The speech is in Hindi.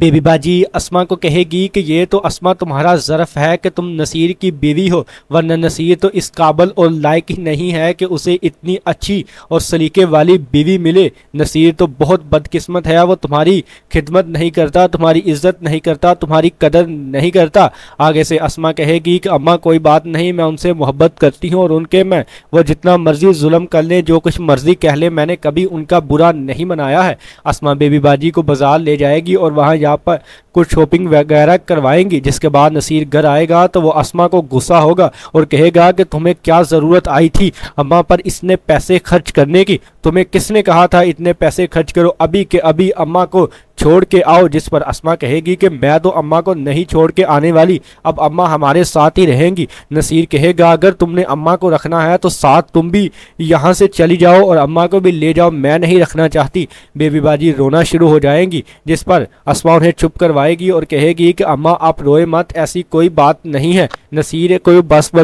बेबी बाजी असमा को कहेगी कि ये तो असमा तुम्हारा ज़रफ़ है कि तुम नसीर की बीवी हो वरना नसीर तो इस काबल और लायक ही नहीं है कि उसे इतनी अच्छी और सलीके वाली बीवी मिले नसीर तो बहुत बदकिस्मत है वो तुम्हारी खिदमत नहीं करता तुम्हारी इज्जत नहीं करता तुम्हारी कदर नहीं करता आगे से असमा कहेगी कि अम्मा कोई बात नहीं मैं उनसे मोहब्बत करती हूँ और उनके मैं वो जितना मर्जी जुलम कर लें जो कुछ मर्जी कह लें मैंने कभी उनका बुरा नहीं मनाया है असमा बेबी बाजी को बाजार ले जाएगी और वहाँ यहाँ पर कुछ शॉपिंग वगैरह करवाएंगी जिसके बाद नसीर घर आएगा तो वो असमा को गुस्सा होगा और कहेगा कि तुम्हें क्या ज़रूरत आई थी अम्मा पर इसने पैसे खर्च करने की तुम्हें किसने कहा था इतने पैसे खर्च करो अभी के अभी अम्मा को छोड़ के आओ जिस पर असमा कहेगी कि मैं तो अम्मा को नहीं छोड़ के आने वाली अब अम्मा हमारे साथ ही रहेंगी नसीर कहेगा अगर तुमने अम्मा को रखना है तो साथ तुम भी यहाँ से चली जाओ और अम्मा को भी ले जाओ मैं नहीं रखना चाहती बेबी बाजी रोना शुरू हो जाएंगी जिस पर असमा उन्हें चुप करवाएगी और कहेगी कि अम्मा आप रोए मत ऐसी कोई बात नहीं है नसीर कोई बस पर